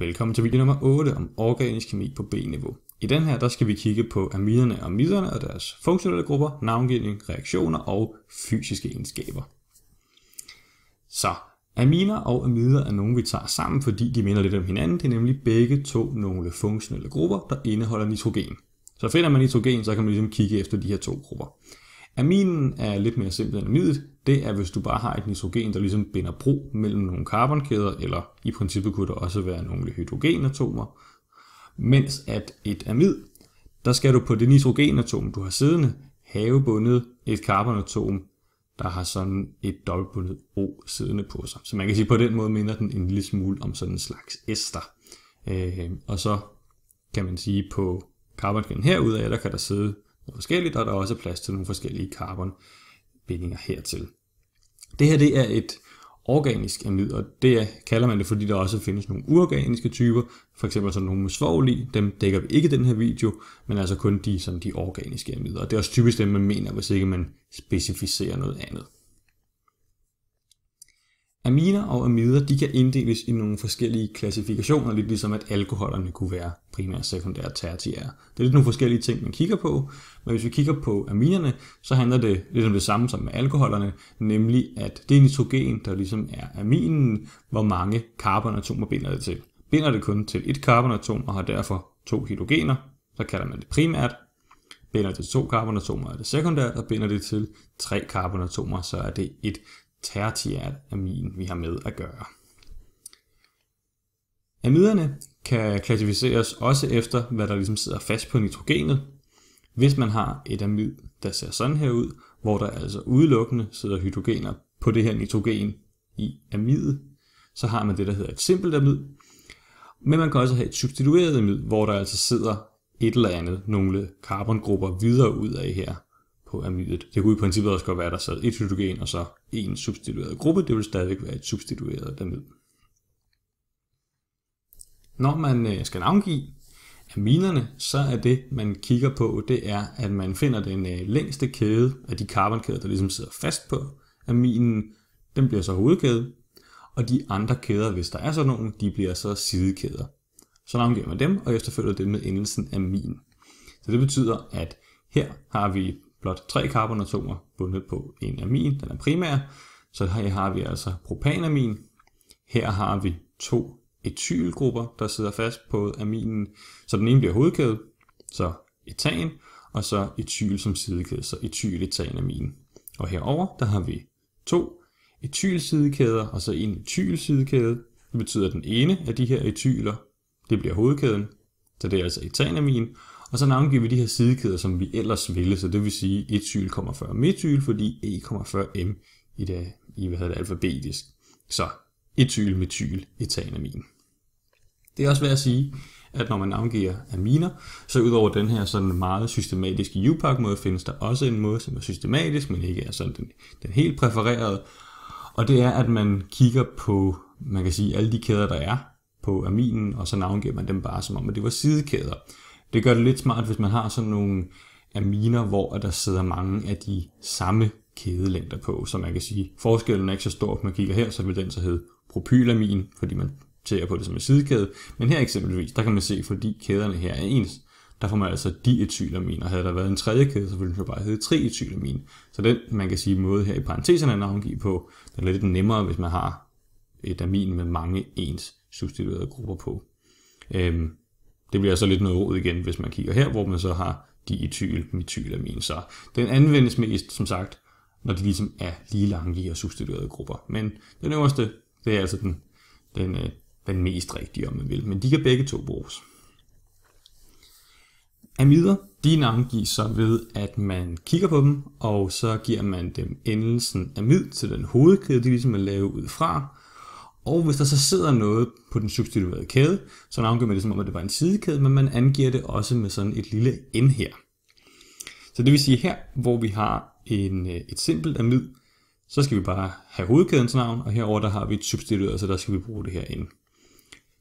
Velkommen til video nummer 8 om organisk kemi på B-niveau. I den her der skal vi kigge på amiderne og amiderne og deres funktionelle grupper, navngivning, reaktioner og fysiske egenskaber. Så aminer og amider er nogle vi tager sammen, fordi de minder lidt om hinanden. Det er nemlig begge to nogle funktionelle grupper, der indeholder nitrogen. Så finder man nitrogen, så kan man ligesom kigge efter de her to grupper. Aminen er lidt mere simpel end amidet. Det er, hvis du bare har et nitrogen, der ligesom binder bro mellem nogle karbonkæder, eller i princippet kunne der også være nogle hydrogenatomer. Mens at et amid, der skal du på det nitrogenatom, du har siddende, have bundet et carbonatom, der har sådan et dobbeltbundet O siddende på sig. Så man kan sige, at på den måde minder den en lille smule om sådan en slags ester. Øh, og så kan man sige, på karbonkæden herude af, der kan der sidde forskelligt, og der er også plads til nogle forskellige carbonbindinger hertil. Det her det er et organisk amid, og det kalder man det, fordi der også findes nogle uorganiske typer, for eksempel sådan nogle med svovl i, dem dækker vi ikke i den her video, men altså kun de, sådan de organiske amider, og det er også typisk dem, man mener, hvis ikke man specificerer noget andet. Aminer og amider de kan inddeles i nogle forskellige klassifikationer, lidt ligesom at alkoholerne kunne være primære, sekundære, tertiære. Det er lidt nogle forskellige ting, man kigger på, men hvis vi kigger på aminerne, så handler det lidt om det samme som med alkoholerne, nemlig at det nitrogen, der ligesom er aminen, hvor mange carbonatomer binder det til. Binder det kun til et carbonatom og har derfor to hydrogener, så kalder man det primært. Binder det til to carbonatomer er det sekundært, og binder det til tre carbonatomer, så er det et amin, vi har med at gøre. Amiderne kan klassificeres også efter, hvad der ligesom sidder fast på nitrogenet. Hvis man har et amid, der ser sådan her ud, hvor der altså udelukkende sidder hydrogener på det her nitrogen i amidet, så har man det, der hedder et simpelt amid. Men man kan også have et substitueret amid, hvor der altså sidder et eller andet, nogle karbongrupper videre ud af her, på amidet. Det kunne i princippet også godt være, at der sad et hydrogen og så en substitueret gruppe. Det vil stadigvæk være et substitueret amid. Når man øh, skal navngive aminerne, så er det, man kigger på, det er, at man finder den øh, længste kæde af de carbonkæder, der ligesom sidder fast på aminen. Den bliver så hovedkæde, og de andre kæder, hvis der er sådan nogle, de bliver så sidekæder. Så navngiver man dem, og efterfølger det med endelsen amin. Så det betyder, at her har vi blot tre carbonatomer bundet på en amin, den er primær. Så her har vi altså propanamin. Her har vi to etylgrupper, der sidder fast på aminen. Så den ene bliver hovedkæde, så etan, og så etyl som sidekæde, så etyletanamin. Og herover der har vi to etylsidekæder og så en etylsidekæde. Det betyder, at den ene af de her etyler, det bliver hovedkæden, så det er altså etanamin, og så navngiver vi de her sidekæder, som vi ellers ville, så det vil sige 1 kommer før metyl, fordi E kommer før M i, det, i hvad hedder det, alfabetisk. Så etyl, metyl, etanamin. Det er også værd at sige, at når man navngiver aminer, så udover den her sådan meget systematiske UPAC-måde, findes der også en måde, som er systematisk, men ikke er sådan den, den helt præfererede. Og det er, at man kigger på, man kan sige, alle de kæder, der er på aminen, og så navngiver man dem bare som om, at det var sidekæder. Det gør det lidt smart, hvis man har sådan nogle aminer, hvor der sidder mange af de samme kædelængder på. Så man kan sige, at forskellen er ikke så stor, hvis man kigger her, så vil den så hedde propylamin, fordi man ser på det som en sidekæde. Men her eksempelvis, der kan man se, fordi kæderne her er ens, der får man altså diethylamin, og havde der været en tredje kæde, så ville den jo bare hedde triethylamin. Så den, man kan sige, måde her i parenteserne at navngive på, den er lidt nemmere, hvis man har et amin med mange ens substituerede grupper på. Øhm, det bliver så lidt noget råd igen, hvis man kigger her, hvor man så har diethylmethylamin. Så den anvendes mest, som sagt, når de ligesom er lige lange og substituerede grupper. Men den øverste, det er altså den, den, øh, den mest rigtige, om man vil. Men de kan begge to bruges. Amider, de navngives så ved, at man kigger på dem, og så giver man dem endelsen amid til den hovedkæde, de ligesom er lavet ud fra, og hvis der så sidder noget på den substituerede kæde, så navngiver man det som om, at det var en sidekæde, men man angiver det også med sådan et lille n her. Så det vil sige her, hvor vi har en, øh, et simpelt amid, så skal vi bare have hovedkædens navn, og herover der har vi et substitueret, så der skal vi bruge det her n.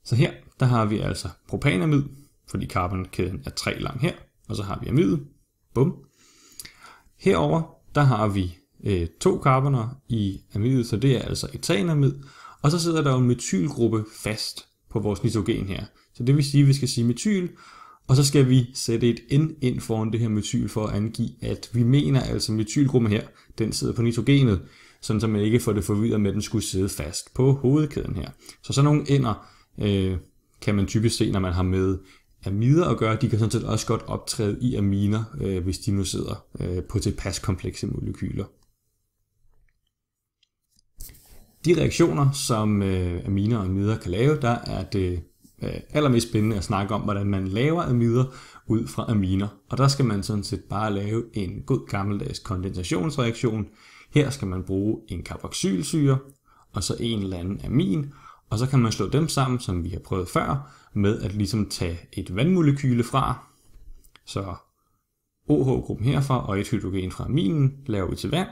Så her, der har vi altså propanamid, fordi carbonkæden er 3 lang her, og så har vi amid. Bum. Herover der har vi øh, to karboner i amidet, så det er altså etanamid, og så sidder der jo en metylgruppe fast på vores nitrogen her. Så det vil sige, at vi skal sige metyl, og så skal vi sætte et N ind foran det her metyl for at angive, at vi mener altså metylgruppen her, den sidder på nitrogenet, sådan så man ikke får det forvirret med, at den skulle sidde fast på hovedkæden her. Så sådan nogle ender øh, kan man typisk se, når man har med amider at gøre. De kan sådan set også godt optræde i aminer, øh, hvis de nu sidder øh, på tilpas komplekse molekyler. De reaktioner, som øh, aminer og amider kan lave, der er det øh, allermest spændende at snakke om, hvordan man laver amider ud fra aminer. Og der skal man sådan set bare lave en god gammeldags kondensationsreaktion. Her skal man bruge en carboxylsyre og så en eller anden amin, og så kan man slå dem sammen, som vi har prøvet før, med at ligesom tage et vandmolekyle fra, så OH-gruppen herfra og et hydrogen fra aminen laver vi til vand,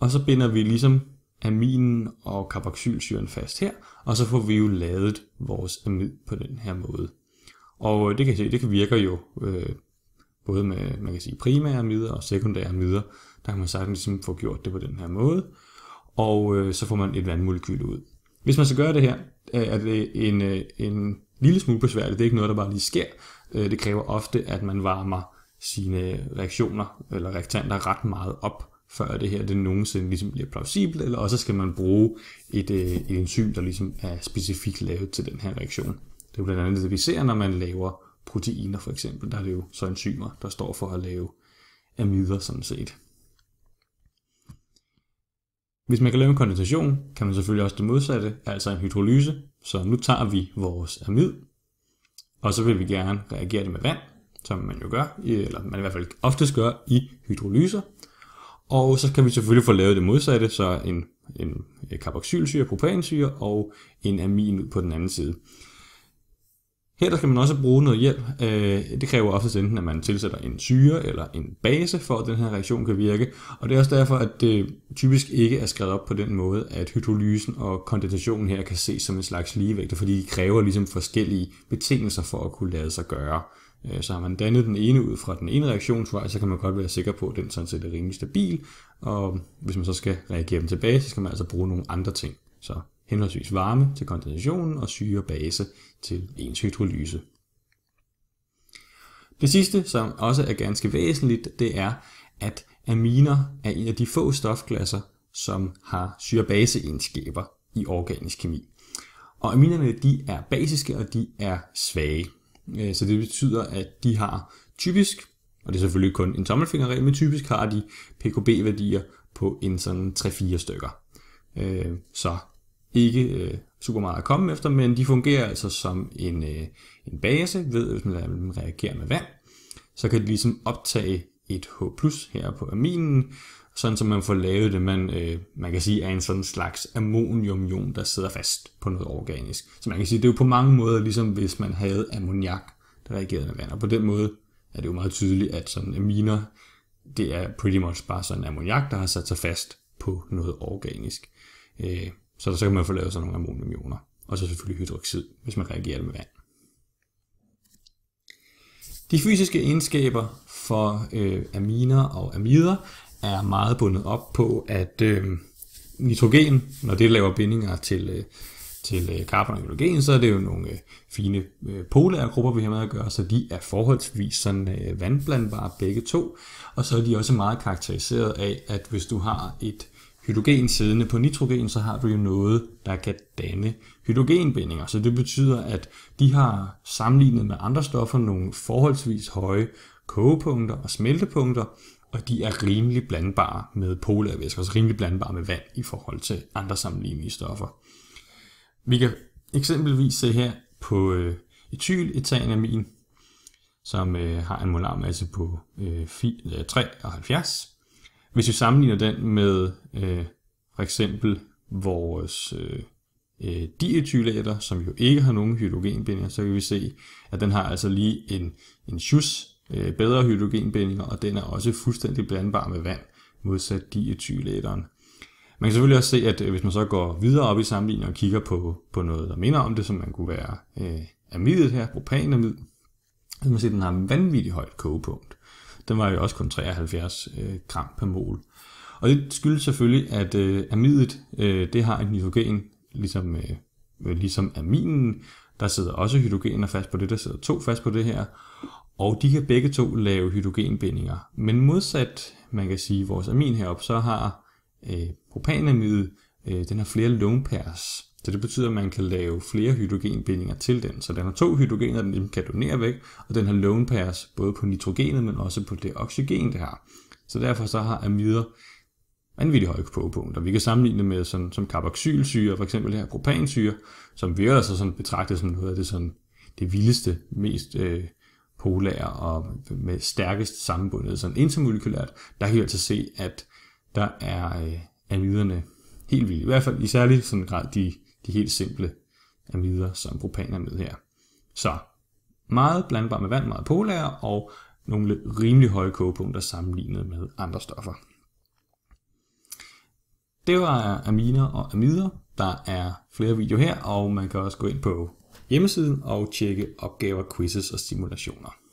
og så binder vi ligesom aminen og carboxylsyren fast her, og så får vi jo lavet vores amid på den her måde. Og øh, det kan I se, det kan virker jo øh, både med man kan sige, primære amider og sekundære amider. Der kan man sagtens ligesom få gjort det på den her måde, og øh, så får man et vandmolekyl ud. Hvis man skal gøre det her, øh, er det en, øh, en lille smule besværligt. Det er ikke noget, der bare lige sker. Det kræver ofte, at man varmer sine reaktioner eller reaktanter ret meget op før det her det nogensinde ligesom bliver plausibelt, eller også skal man bruge et, øh, et enzym, der ligesom er specifikt lavet til den her reaktion. Det er blandt andet det, vi ser, når man laver proteiner for eksempel. Der er det jo så enzymer, der står for at lave amider sådan set. Hvis man kan lave en kondensation, kan man selvfølgelig også det modsatte, altså en hydrolyse. Så nu tager vi vores amid, og så vil vi gerne reagere det med vand, som man jo gør, eller man i hvert fald oftest gør i hydrolyser, og så kan vi selvfølgelig få lavet det modsatte, så en, en carboxylsyre, propansyre og en amin på den anden side. Her der skal man også bruge noget hjælp. Øh, det kræver ofte enten, at man tilsætter en syre eller en base, for at den her reaktion kan virke. Og det er også derfor, at det typisk ikke er skrevet op på den måde, at hydrolysen og kondensationen her kan ses som en slags ligevægt, fordi de kræver ligesom forskellige betingelser for at kunne lade sig gøre. Øh, så har man dannet den ene ud fra den ene reaktionsvej, så kan man godt være sikker på, at den sådan set er rimelig stabil, og hvis man så skal reagere dem tilbage, så skal man altså bruge nogle andre ting. Så henholdsvis varme til kondensationen og syre base til ens hydrolyse. Det sidste, som også er ganske væsentligt, det er, at aminer er en af de få stofklasser, som har syre-base-egenskaber i organisk kemi. Og aminerne de er basiske, og de er svage. Øh, så det betyder, at de har typisk, og det er selvfølgelig kun en tommelfingerregel, men typisk har de PKB-værdier på en sådan 3-4 stykker. Øh, så ikke øh, super meget at komme efter, men de fungerer altså som en, en base ved, hvis man lader dem reagere med vand, så kan de ligesom optage et H+, her på aminen, sådan som man får lavet det, man, øh, man kan sige er en sådan slags ammoniumion, der sidder fast på noget organisk. Så man kan sige, det er jo på mange måder ligesom hvis man havde ammoniak, der reagerede med vand, og på den måde er det jo meget tydeligt, at sådan aminer, det er pretty much bare sådan ammoniak, der har sat sig fast på noget organisk. Øh, så så kan man få lavet sådan nogle ammoniumioner, og så selvfølgelig hydroxid, hvis man reagerer med vand. De fysiske egenskaber for øh, aminer og amider er meget bundet op på, at øh, nitrogen, når det laver bindinger til, øh, til øh, carbon og hydrogen, så er det jo nogle øh, fine øh, polære grupper, vi har med at gøre, så de er forholdsvis sådan øh, vandblandbare begge to, og så er de også meget karakteriseret af, at hvis du har et hydrogen siddende på nitrogen, så har du jo noget, der kan danne hydrogenbindinger. Så det betyder, at de har sammenlignet med andre stoffer nogle forholdsvis høje kogepunkter og smeltepunkter, og de er rimelig blandbare med polarvæsker, altså rimelig blandbare med vand i forhold til andre sammenlignelige stoffer. Vi kan eksempelvis se her på øh, som øh, har en molarmasse på øh, 73. Øh, Hvis vi sammenligner den med øh, for eksempel vores øh, øh dietylater, som jo ikke har nogen hydrogenbindinger, så kan vi se, at den har altså lige en, en schuss Øh, bedre hydrogenbindinger, og den er også fuldstændig blandbar med vand, modsat dietylæteren. Man kan selvfølgelig også se, at øh, hvis man så går videre op i sammenligningen og kigger på, på noget, der minder om det, som man kunne være øh, amidet her, propanamid, så kan man se, at den har en vanvittig højt kogepunkt. Den var jo også kun 73 øh, gram per mol. Og det skyldes selvfølgelig, at øh, amidet øh, det har en nitrogen, ligesom, øh, ligesom aminen. Der sidder også hydrogener fast på det, der sidder to fast på det her. Og de kan begge to lave hydrogenbindinger. Men modsat, man kan sige, vores amin heroppe, så har øh, propanamid, øh, den har flere lone pairs. Så det betyder, at man kan lave flere hydrogenbindinger til den. Så den har to hydrogener, den kan donere væk, og den har lone pairs både på nitrogenet, men også på det oxygen, det har. Så derfor så har amider vanvittigt høje kogepunkter. Vi kan sammenligne det med sådan, som carboxylsyre, for eksempel her propansyre, som vi ellers altså sådan betragtet som noget af det, sådan, det vildeste, mest øh, polære og med stærkest sammenbundet sådan intermolekylært, der kan vi altså se, at der er øh, amiderne helt vildt. I hvert fald i særlig sådan grad de, de helt simple amider, som propan er med her. Så meget blandbar med vand, meget polære og nogle rimelig høje kogepunkter sammenlignet med andre stoffer. Det var aminer og amider. Der er flere videoer her, og man kan også gå ind på hjemmesiden og tjekke opgaver, quizzes og simulationer.